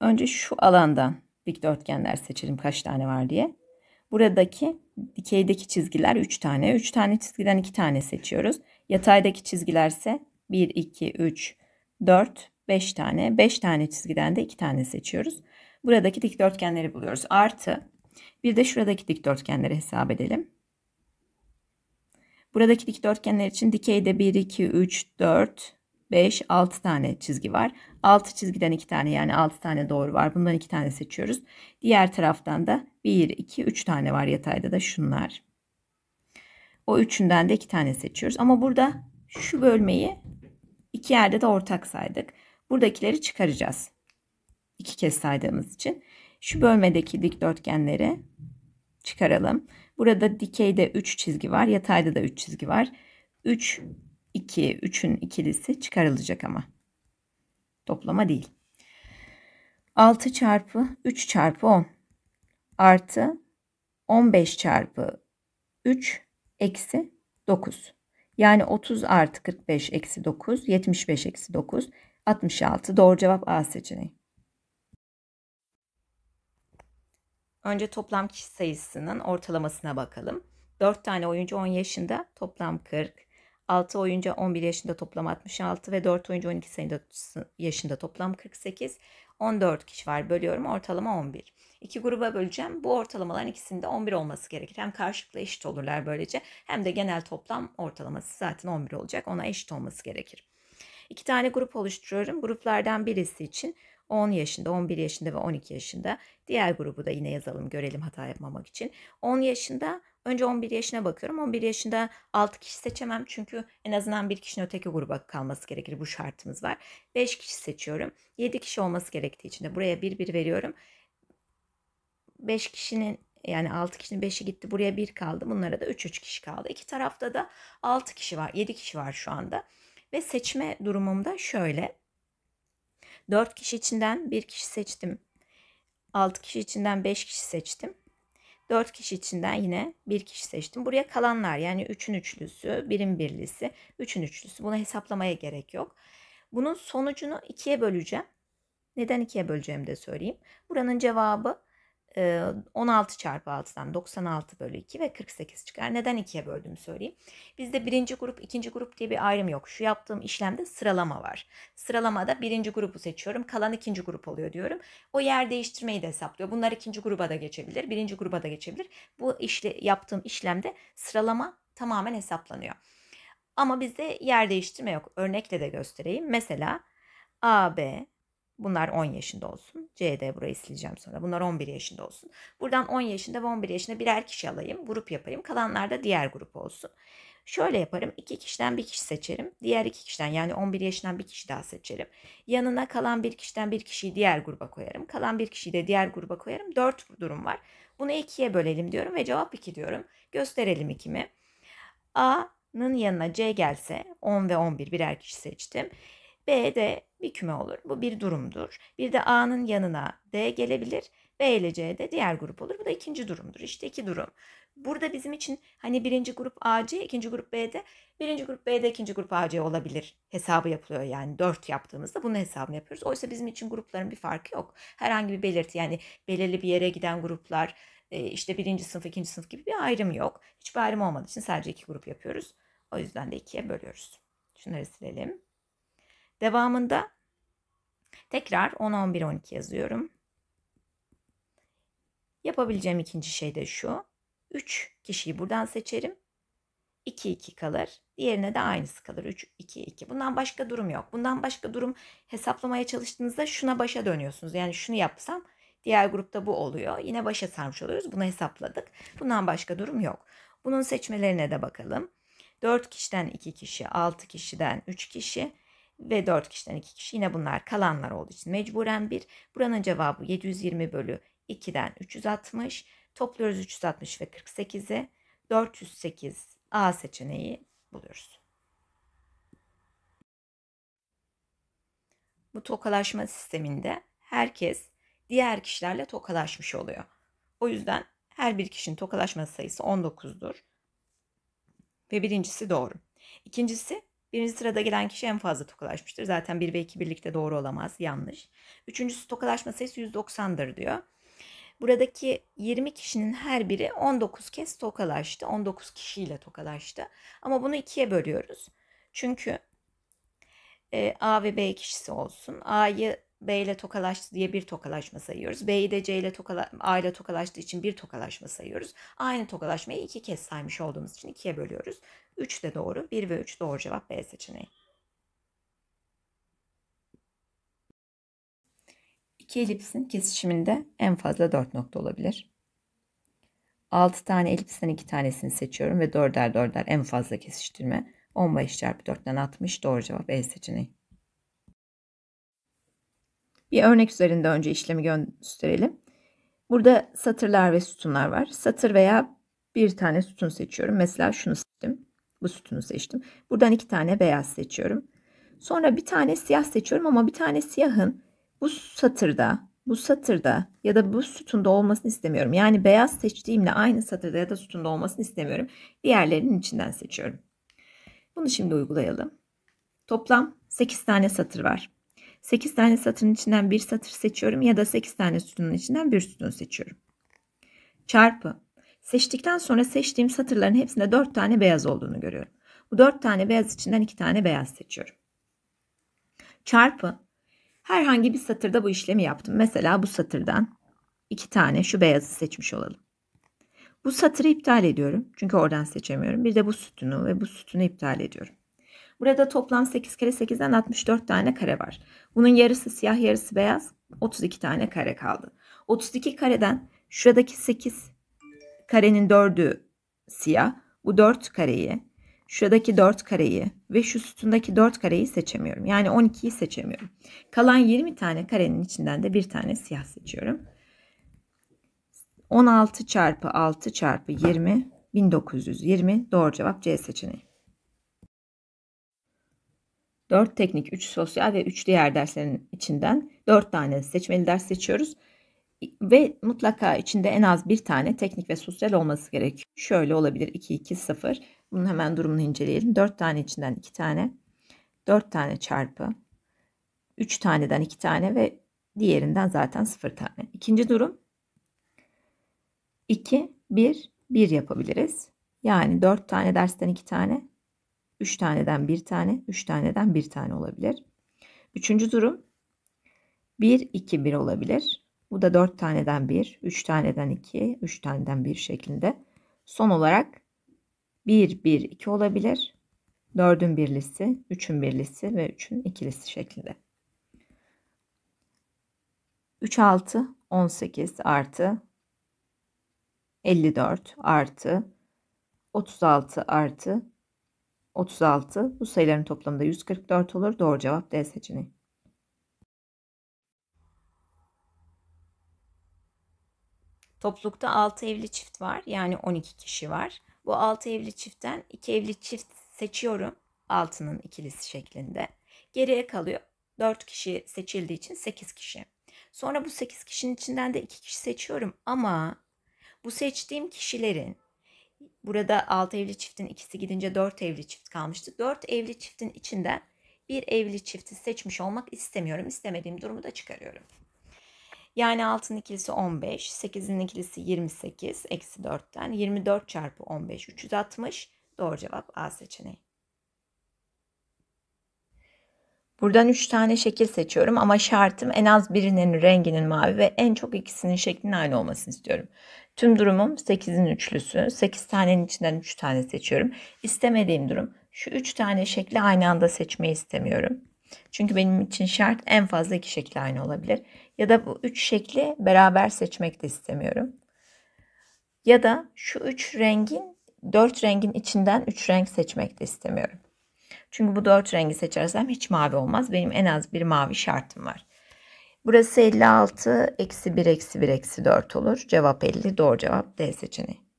Önce şu alandan dikdörtgenler seçelim kaç tane var diye. Buradaki dikeydeki çizgiler 3 tane. 3 tane çizgiden 2 tane seçiyoruz. Yataydaki çizgilerse 1, 2, 3, 4, 5 tane. 5 tane çizgiden de 2 tane seçiyoruz. Buradaki dikdörtgenleri buluyoruz. Artı bir de şuradaki dikdörtgenleri hesap edelim. Buradaki dikdörtgenler için dikeyde 1, 2, 3, 4, 5, 6 tane çizgi var. 6 çizgiden 2 tane yani 6 tane doğru var. Bundan 2 tane seçiyoruz. Diğer taraftan da 1, 2, 3 tane var yatayda da şunlar. O üçünden de 2 tane seçiyoruz. Ama burada şu bölmeyi iki yerde de ortak saydık. Buradakileri çıkaracağız. İki kez saydığımız için. Şu bölmedeki dikdörtgenleri çıkaralım. Burada dikeyde 3 çizgi var. Yatayda da 3 çizgi var. 3 2, 3'ün ikilisi çıkarılacak ama. Toplama değil. 6 çarpı 3 çarpı 10 artı 15 çarpı 3 eksi 9. Yani 30 artı 45 eksi 9, 75 eksi 9, 66. Doğru cevap A seçeneği. Önce toplam kişi sayısının ortalamasına bakalım. 4 tane oyuncu 10 yaşında toplam 40. 6 oyuncu 11 yaşında toplam 66 ve 4 oyuncu 12 yaşında toplam 48. 14 kişi var bölüyorum ortalama 11. İki gruba böleceğim. Bu ortalamaların ikisinde 11 olması gerekir. Hem karşılıklı eşit olurlar böylece hem de genel toplam ortalaması zaten 11 olacak. Ona eşit olması gerekir. İki tane grup oluşturuyorum. Gruplardan birisi için 10 yaşında, 11 yaşında ve 12 yaşında. Diğer grubu da yine yazalım görelim hata yapmamak için. 10 yaşında Önce 11 yaşına bakıyorum. 11 yaşında 6 kişi seçemem. Çünkü en azından bir kişinin öteki gruba kalması gerekir. Bu şartımız var. 5 kişi seçiyorum. 7 kişi olması gerektiği için de buraya 1 1 veriyorum. 5 kişinin yani 6 kişinin 5'i gitti buraya 1 kaldı. Bunlara da 3 3 kişi kaldı. İki tarafta da 6 kişi var. 7 kişi var şu anda. Ve seçme durumumda şöyle. 4 kişi içinden 1 kişi seçtim. 6 kişi içinden 5 kişi seçtim. 4 kişi içinden yine bir kişi seçtim. Buraya kalanlar yani 3'ün üçlüsü, 1'in birlisi, 3'ün üçlüsü. Buna hesaplamaya gerek yok. Bunun sonucunu 2'ye böleceğim. Neden 2'ye böleceğimi de söyleyeyim. Buranın cevabı 16 çarpı 6'dan 96 bölü 2 ve 48 çıkar. Neden ikiye böldüğümü söyleyeyim. Bizde birinci grup, ikinci grup diye bir ayrım yok. Şu yaptığım işlemde sıralama var. Sıralamada birinci grubu seçiyorum. Kalan ikinci grup oluyor diyorum. O yer değiştirmeyi de hesaplıyor. Bunlar ikinci gruba da geçebilir. Birinci gruba da geçebilir. Bu işle, yaptığım işlemde sıralama tamamen hesaplanıyor. Ama bizde yer değiştirme yok. Örnekle de göstereyim. Mesela A, B, Bunlar 10 yaşında olsun. C'de burayı sileceğim sonra. Bunlar 11 yaşında olsun. Buradan 10 yaşında ve 11 yaşında birer kişi alayım. Grup yapayım. Kalanlar da diğer grup olsun. Şöyle yaparım. iki kişiden bir kişi seçerim. Diğer iki kişiden yani 11 yaşından bir kişi daha seçerim. Yanına kalan bir kişiden bir kişiyi diğer gruba koyarım. Kalan bir kişiyi de diğer gruba koyarım. 4 durum var. Bunu ikiye bölelim diyorum ve cevap 2 diyorum. Gösterelim 2'mi. A'nın yanına C gelse 10 ve 11 birer kişi seçtim. B de bir küme olur. Bu bir durumdur. Bir de A'nın yanına D gelebilir. B ile C de diğer grup olur. Bu da ikinci durumdur. İşte iki durum. Burada bizim için hani birinci grup AC, ikinci grup B'de, birinci grup B'de, ikinci grup AC olabilir hesabı yapılıyor. Yani 4 yaptığımızda bunun hesabını yapıyoruz. Oysa bizim için grupların bir farkı yok. Herhangi bir belirti yani belirli bir yere giden gruplar, e, işte birinci sınıf, ikinci sınıf gibi bir ayrım yok. Hiçbir ayrım olmadığı için sadece iki grup yapıyoruz. O yüzden de ikiye bölüyoruz. Şunları silelim. Devamında tekrar 10, 11, 12 yazıyorum. Yapabileceğim ikinci şey de şu. 3 kişiyi buradan seçerim. 2, 2 kalır. Diğerine de aynısı kalır. 3, 2, 2. Bundan başka durum yok. Bundan başka durum hesaplamaya çalıştığınızda şuna başa dönüyorsunuz. Yani şunu yapsam diğer grupta bu oluyor. Yine başa sarmış oluyoruz. Bunu hesapladık. Bundan başka durum yok. Bunun seçmelerine de bakalım. 4 kişiden 2 kişi, 6 kişiden 3 kişi, ve 4 kişiden 2 kişi yine bunlar kalanlar olduğu için mecburen 1. Buranın cevabı 720 bölü 2'den 360. Topluyoruz 360 ve 48'i. 408 A seçeneği buluyoruz. Bu tokalaşma sisteminde herkes diğer kişilerle tokalaşmış oluyor. O yüzden her bir kişinin tokalaşma sayısı 19'dur. Ve birincisi doğru. İkincisi Birinci sırada gelen kişi en fazla tokalaşmıştır. Zaten 1 ve 2 birlikte doğru olamaz. Yanlış. Üçüncüsü tokalaşma sayısı 190'dır diyor. Buradaki 20 kişinin her biri 19 kez tokalaştı. 19 kişiyle tokalaştı. Ama bunu ikiye bölüyoruz. Çünkü e, A ve B kişisi olsun. A'yı B ile tokalaştı diye bir tokalaşma sayıyoruz. B'yi de C ile tokala, A ile tokalaştığı için bir tokalaşma sayıyoruz. Aynı tokalaşmayı iki kez saymış olduğumuz için ikiye bölüyoruz. 3 de doğru. 1 ve 3 doğru cevap B seçeneği. İki elipsin kesişiminde en fazla 4 nokta olabilir. 6 tane elipsten 2 tanesini seçiyorum ve 4'er 4'er en fazla kesiştirme. 15 çarpı 4'ten 60 doğru cevap E seçeneği. Bir örnek üzerinde önce işlemi gösterelim. Burada satırlar ve sütunlar var. Satır veya bir tane sütun seçiyorum. Mesela şunu seçtim bu sütunu seçtim. Buradan iki tane beyaz seçiyorum. Sonra bir tane siyah seçiyorum ama bir tane siyahın bu satırda, bu satırda ya da bu sütunda olmasını istemiyorum. Yani beyaz seçtiğimle aynı satırda ya da sütunda olmasını istemiyorum. Diğerlerinin içinden seçiyorum. Bunu şimdi uygulayalım. Toplam 8 tane satır var. 8 tane satırın içinden bir satır seçiyorum ya da 8 tane sütunun içinden bir sütun seçiyorum. Çarpı Seçtikten sonra seçtiğim satırların hepsinde 4 tane beyaz olduğunu görüyorum. Bu 4 tane beyaz içinden 2 tane beyaz seçiyorum. Çarpı herhangi bir satırda bu işlemi yaptım. Mesela bu satırdan 2 tane şu beyazı seçmiş olalım. Bu satırı iptal ediyorum. Çünkü oradan seçemiyorum. Bir de bu sütunu ve bu sütunu iptal ediyorum. Burada toplam 8 kere 8'den 64 tane kare var. Bunun yarısı siyah yarısı beyaz. 32 tane kare kaldı. 32 kareden şuradaki 8 Karenin dördü siyah. Bu dört kareyi, şuradaki dört kareyi ve şu sütundaki dört kareyi seçemiyorum. Yani 12'yi seçemiyorum. Kalan 20 tane karenin içinden de bir tane siyah seçiyorum. 16 çarpı 6 çarpı 20 1920 doğru cevap C seçeneği. 4 teknik, 3 sosyal ve 3 diğer derslerin içinden 4 tane seçmeli ders seçiyoruz ve mutlaka içinde en az bir tane teknik ve sosyal olması gerekiyor. Şöyle olabilir 2 2 0. Bunun hemen durumunu inceleyelim. 4 tane içinden 2 tane, 4 tane çarpı, 3 taneden 2 tane ve diğerinden zaten 0 tane. İkinci durum 2 1 1 yapabiliriz. Yani 4 tane dersten 2 tane, 3 taneden 1 tane, 3 taneden 1 tane olabilir. Üçüncü durum 1 2 1 olabilir. Bu da 4 taneden 1, 3 taneden 2, 3 taneden 1 şeklinde. Son olarak 1, 1, 2 olabilir. 4'ün birlisi, 3'ün birlisi ve 3'ün ikilisi şeklinde. 3 6 18 artı 54 artı 36 artı 36 bu sayıların toplamında 144 olur. Doğru cevap D seçeneği. Toplulukta 6 evli çift var. Yani 12 kişi var. Bu 6 evli çiftten 2 evli çift seçiyorum. altının ikilisi şeklinde. Geriye kalıyor. 4 kişi seçildiği için 8 kişi. Sonra bu 8 kişinin içinden de 2 kişi seçiyorum ama bu seçtiğim kişilerin burada 6 evli çiftin ikisi gidince 4 evli çift kalmıştı. 4 evli çiftin içinden bir evli çifti seçmiş olmak istemiyorum. İstemediğim durumu da çıkarıyorum. Yani 6'nın ikilisi 15, 8'in ikilisi 28, eksi 4'ten 24 çarpı 15, 360. Doğru cevap A seçeneği. Buradan 3 tane şekil seçiyorum ama şartım en az birinin renginin mavi ve en çok ikisinin şeklinin aynı olmasını istiyorum. Tüm durumum 8'in üçlüsü. 8 tanenin içinden 3 tane seçiyorum. İstemediğim durum şu 3 tane şekli aynı anda seçmeyi istemiyorum. Çünkü benim için şart en fazla iki şekil aynı olabilir. Ya da bu üç şekli beraber seçmek de istemiyorum. Ya da şu üç rengin, dört rengin içinden üç renk seçmek de istemiyorum. Çünkü bu dört rengi seçersem hiç mavi olmaz. Benim en az bir mavi şartım var. Burası 56, eksi 1, eksi 1, eksi 4 olur. Cevap 50, doğru cevap D seçeneği.